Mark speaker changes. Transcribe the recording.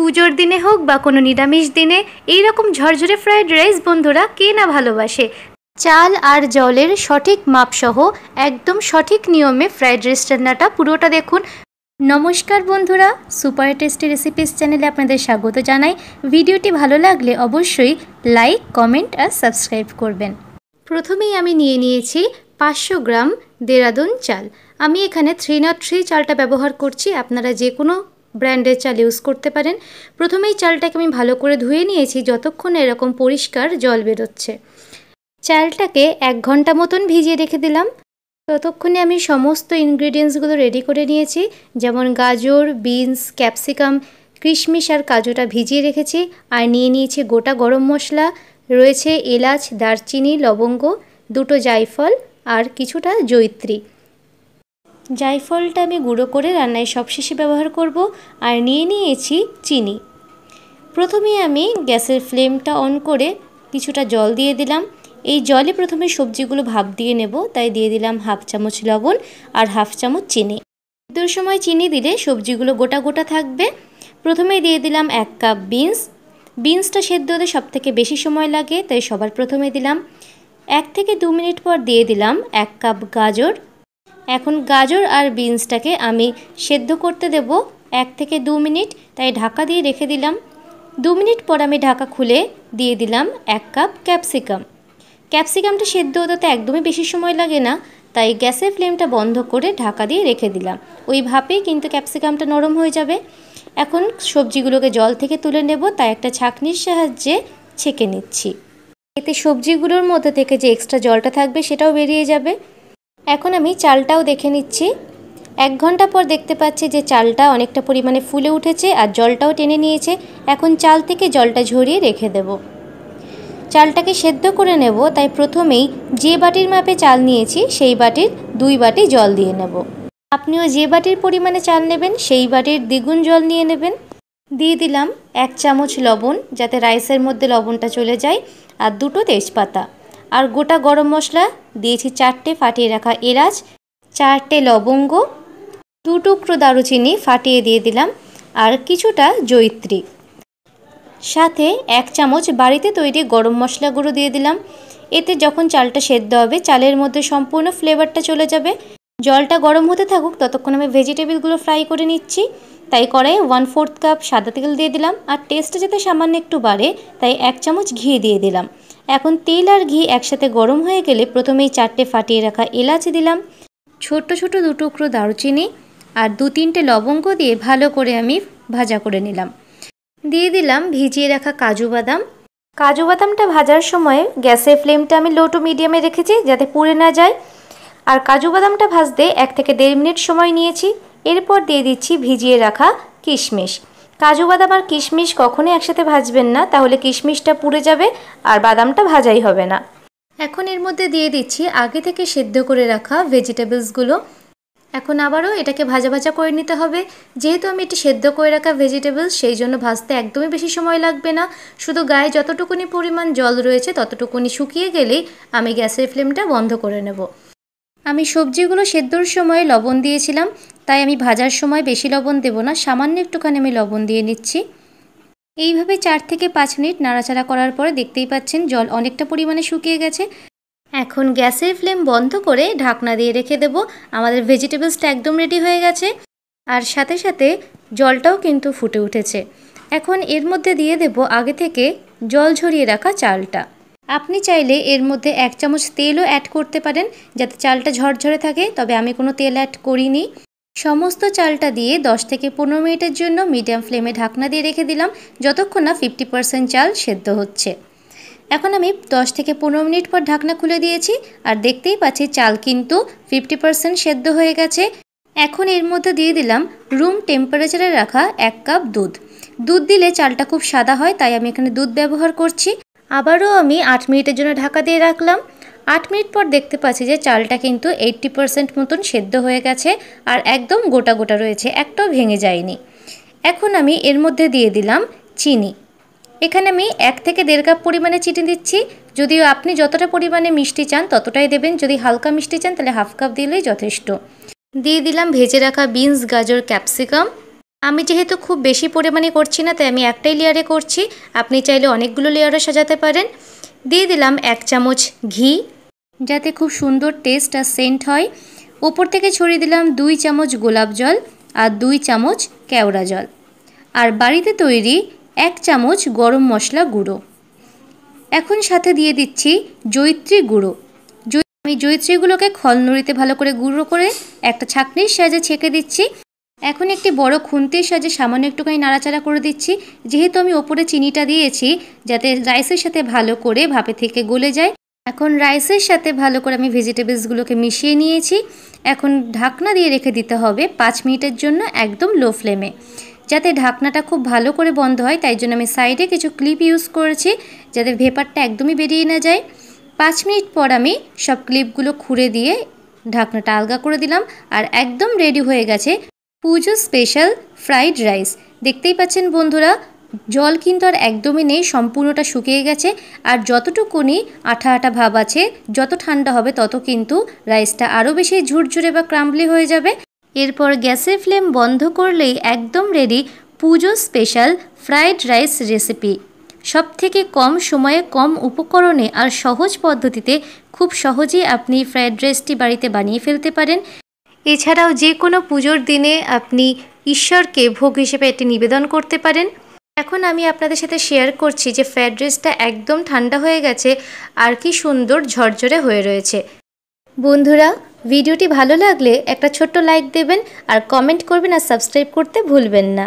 Speaker 1: পুজোর দিনে হোক বা কোনো নিরামিষ দিনে এই রকম ঝরঝরে ফ্রায়েড রাইস বন্ধুরা কে না ভালোবাসে চাল আর জলের সঠিক মাপসহ একদম সঠিক নিয়মে ফ্রায়েড রাইস রান্নাটা পুরোটা দেখুন নমস্কার বন্ধুরা সুপার টেস্টি রেসিপিস চ্যানেলে আপনাদের স্বাগত জানাই ভিডিওটি ভালো লাগলে অবশ্যই লাইক কমেন্ট আর সাবস্ক্রাইব করবেন প্রথমেই আমি নিয়ে নিয়েছি পাঁচশো গ্রাম দেরাদুন চাল আমি এখানে থ্রি নট থ্রি চালটা ব্যবহার করছি আপনারা যে কোনো ব্র্যান্ডের চাল ইউজ করতে পারেন প্রথমেই চালটাকে আমি ভালো করে ধুয়ে নিয়েছি যতক্ষণ এরকম পরিষ্কার জল বেরোচ্ছে চালটাকে এক ঘন্টা মতন ভিজিয়ে রেখে দিলাম ততক্ষণে আমি সমস্ত ইনগ্রিডিয়েন্টসগুলো রেডি করে নিয়েছি যেমন গাজর বিনস ক্যাপসিকাম কিশমিশ আর কাজুটা ভিজিয়ে রেখেছি আর নিয়ে নিয়েছি গোটা গরম মশলা রয়েছে এলাচ দারচিনি লবঙ্গ দুটো জায়ফল আর কিছুটা জৈত্রী জায়ফলটা আমি গুঁড়ো করে রান্নায় সবশেষে ব্যবহার করব আর নিয়ে নিয়েছি চিনি প্রথমে আমি গ্যাসের ফ্লেমটা অন করে কিছুটা জল দিয়ে দিলাম এই জলে প্রথমে সবজিগুলো ভাপ দিয়ে নেব তাই দিয়ে দিলাম হাফ চামচ লবণ আর হাফ চামচ চিনি সিদ্ধর সময় চিনি দিলে সবজিগুলো গোটা গোটা থাকবে প্রথমে দিয়ে দিলাম এক কাপ বিনস বিনসটা সেদ্ধ হতে সবথেকে বেশি সময় লাগে তাই সবার প্রথমে দিলাম এক থেকে দু মিনিট পর দিয়ে দিলাম এক কাপ গাজর এখন গাজর আর বিনসটাকে আমি সেদ্ধ করতে দেব এক থেকে দু মিনিট তাই ঢাকা দিয়ে রেখে দিলাম দু মিনিট পর আমি ঢাকা খুলে দিয়ে দিলাম এক কাপ ক্যাপসিকাম ক্যাপসিকামটা সেদ্ধ হতে একদমই বেশি সময় লাগে না তাই গ্যাসের ফ্লেমটা বন্ধ করে ঢাকা দিয়ে রেখে দিলাম ওইভাবেই কিন্তু ক্যাপসিকামটা নরম হয়ে যাবে এখন সবজিগুলোকে জল থেকে তুলে নেব তাই একটা ছাঁকনির সাহায্যে ছেঁকে নিচ্ছি এতে সবজিগুলোর মধ্যে থেকে যে এক্সট্রা জলটা থাকবে সেটাও বেরিয়ে যাবে এখন আমি চালটাও দেখে নিচ্ছি এক ঘন্টা পর দেখতে পাচ্ছি যে চালটা অনেকটা পরিমাণে ফুলে উঠেছে আর জলটাও টেনে নিয়েছে এখন চাল থেকে জলটা ঝরিয়ে রেখে দেব চালটাকে সেদ্ধ করে নেব তাই প্রথমেই যে বাটির মাপে চাল নিয়েছি সেই বাটির দুই বাটি জল দিয়ে নেব আপনিও যে বাটির পরিমাণে চাল নেবেন সেই বাটির দ্বিগুণ জল নিয়ে নেবেন দিয়ে দিলাম এক চামচ লবণ যাতে রাইসের মধ্যে লবণটা চলে যায় আর দুটো তেজপাতা আর গোটা গরম মশলা দিয়েছি চারটে ফাটিয়ে রাখা এলাচ চারটে লবঙ্গ দু টুকরো দারুচিনি ফাটিয়ে দিয়ে দিলাম আর কিছুটা জৈত্রী সাথে এক চামচ বাড়িতে তৈরি গরম মশলা গুঁড়ো দিয়ে দিলাম এতে যখন চালটা সেদ্ধ হবে চালের মধ্যে সম্পূর্ণ ফ্লেভারটা চলে যাবে জলটা গরম হতে থাকুক ততক্ষণ আমি ভেজিটেবিলগুলো ফ্রাই করে নিচ্ছি তাই কড়াইয়ে ওয়ান ফোর্থ কাপ সাদা তেল দিয়ে দিলাম আর টেস্টে যাতে সামান্য একটু বাড়ে তাই এক চামচ ঘি দিয়ে দিলাম এখন তেল আর ঘি একসাথে গরম হয়ে গেলে প্রথমেই চারটে ফাটিয়ে রাখা এলাচ দিলাম ছোট্ট ছোট দু টুকরো দারুচিনি আর দু তিনটে লবঙ্গ দিয়ে ভালো করে আমি ভাজা করে নিলাম দিয়ে দিলাম ভিজিয়ে রাখা কাজু বাদাম কাজু বাদামটা ভাজার সময় গ্যাসের ফ্লেমটা আমি লো টু মিডিয়ামে রেখেছি যাতে পুড়ে না যায় আর কাজু বাদামটা ভাজতে এক থেকে দেড় মিনিট সময় নিয়েছি এরপর দিয়ে দিচ্ছি ভিজিয়ে রাখা কিশমিশ কাজু বাদাম আর কিশমিশ কখনোই একসাথে ভাজবেন না তাহলে কিশমিশটা পুড়ে যাবে আর বাদামটা ভাজাই হবে না এখন এর মধ্যে দিয়ে দিচ্ছি আগে থেকে সেদ্ধ করে রাখা ভেজিটেবলসগুলো এখন আবারও এটাকে ভাজা ভাজা করে নিতে হবে যেহেতু আমি এটি সেদ্ধ করে রাখা ভেজিটেবলস সেই জন্য ভাজতে একদমই বেশি সময় লাগবে না শুধু গায়ে যতটুকুনি পরিমাণ জল রয়েছে ততটুকুনি শুকিয়ে গেলেই আমি গ্যাসের ফ্লেমটা বন্ধ করে নেব আমি সবজিগুলো সেদ্ধর সময় লবণ দিয়েছিলাম তাই আমি ভাজার সময় বেশি লবণ দেব না সামান্য একটুখানি আমি লবণ দিয়ে নিচ্ছি এইভাবে চার থেকে পাঁচ মিনিট নাড়াচাড়া করার পরে দেখতেই পাচ্ছেন জল অনেকটা পরিমাণে শুকিয়ে গেছে এখন গ্যাসের ফ্লেম বন্ধ করে ঢাকনা দিয়ে রেখে দেব আমাদের ভেজিটেবলসটা একদম রেডি হয়ে গেছে আর সাথে সাথে জলটাও কিন্তু ফুটে উঠেছে এখন এর মধ্যে দিয়ে দেব আগে থেকে জল ঝরিয়ে রাখা চালটা আপনি চাইলে এর মধ্যে এক চামচ তেলও অ্যাড করতে পারেন যাতে চালটা ঝরঝরে থাকে তবে আমি কোনো তেল অ্যাড করিনি সমস্ত চালটা দিয়ে 10 থেকে পনেরো মিনিটের জন্য মিডিয়াম ফ্লেমে ঢাকনা দিয়ে রেখে দিলাম যতক্ষণ না ফিফটি চাল সেদ্ধ হচ্ছে এখন আমি 10 থেকে পনেরো মিনিট পর ঢাকনা খুলে দিয়েছি আর দেখতেই পাচ্ছি চাল কিন্তু ফিফটি পারসেন্ট সেদ্ধ হয়ে গেছে এখন এর মধ্যে দিয়ে দিলাম রুম টেম্পারেচারে রাখা এক কাপ দুধ দুধ দিলে চালটা খুব সাদা হয় তাই আমি এখানে দুধ ব্যবহার করছি আবারও আমি আট মিনিটের জন্য ঢাকা দিয়ে রাখলাম আট মিনিট পর দেখতে পাচ্ছি যে চালটা কিন্তু এইট্টি পারসেন্ট মতন সেদ্ধ হয়ে গেছে আর একদম গোটা গোটা রয়েছে একটাও ভেঙে যায়নি এখন আমি এর মধ্যে দিয়ে দিলাম চিনি এখানে আমি এক থেকে দেড় কাপ পরিমাণে চিনি দিচ্ছি যদিও আপনি যতটা পরিমাণে মিষ্টি চান ততটাই দেবেন যদি হালকা মিষ্টি চান তাহলে হাফ কাপ দিলেই যথেষ্ট দিয়ে দিলাম ভেজে রাখা বিনস গাজর ক্যাপসিকাম আমি যেহেতু খুব বেশি পরিমাণে করছি না তাই আমি একটাই লেয়ারে করছি আপনি চাইলে অনেকগুলো লেয়ারে সাজাতে পারেন দিয়ে দিলাম এক চামচ ঘি যাতে খুব সুন্দর টেস্ট আর সেন্ট হয় ওপর থেকে ছড়িয়ে দিলাম দুই চামচ গোলাপ জল আর দুই চামচ কেওড়া জল আর বাড়িতে তৈরি এক চামচ গরম মশলা গুঁড়ো এখন সাথে দিয়ে দিচ্ছি জৈত্রী গুঁড়ো আমি জৈত্রীগুলোকে খলনড়িতে ভালো করে গুঁড়ো করে একটা ছাঁকনির সাহায্যে ছেঁকে দিচ্ছি এখন একটি বড় খুন্তির সাহায্যে সামান্য একটুখানি নাড়াচাড়া করে দিচ্ছি যেহেতু আমি ওপরে চিনিটা দিয়েছি যাতে রাইসের সাথে ভালো করে ভাপে থেকে গলে যায় এখন রাইসের সাথে ভালো করে আমি ভেজিটেবলসগুলোকে মিশিয়ে নিয়েছি এখন ঢাকনা দিয়ে রেখে দিতে হবে পাঁচ মিনিটের জন্য একদম লো ফ্লেমে যাতে ঢাকনাটা খুব ভালো করে বন্ধ হয় তাই জন্য আমি সাইডে কিছু ক্লিপ ইউজ করেছি যাতে ভেপারটা একদমই বেরিয়ে না যায় পাঁচ মিনিট পর আমি সব ক্লিপগুলো খুঁড়ে দিয়ে ঢাকনাটা আলগা করে দিলাম আর একদম রেডি হয়ে গেছে পুজো স্পেশাল ফ্রাইড রাইস দেখতেই পাচ্ছেন বন্ধুরা জল কিন্তু আর একদমই নেই সম্পূর্ণটা শুকিয়ে গেছে আর যতটুকুনি আঠা আঠা ভাব আছে যত ঠান্ডা হবে তত কিন্তু রাইসটা আরও বেশি ঝুরঝুরে বা ক্রাম্বলি হয়ে যাবে এরপর গ্যাসের ফ্লেম বন্ধ করলেই একদম রেডি পুজো স্পেশাল ফ্রাইড রাইস রেসিপি সব থেকে কম সময়ে কম উপকরণে আর সহজ পদ্ধতিতে খুব সহজেই আপনি ফ্রাইড রাইসটি বাড়িতে বানিয়ে ফেলতে পারেন এছাড়াও যে কোনো পুজোর দিনে আপনি ঈশ্বরকে ভোগ হিসেবে এটি নিবেদন করতে পারেন এখন আমি আপনাদের সাথে শেয়ার করছি যে ফ্যাড রাইসটা একদম ঠান্ডা হয়ে গেছে আর কি সুন্দর ঝরঝরে হয়ে রয়েছে বন্ধুরা ভিডিওটি ভালো লাগলে একটা ছোট্ট লাইক দেবেন আর কমেন্ট করবেন আর সাবস্ক্রাইব করতে ভুলবেন না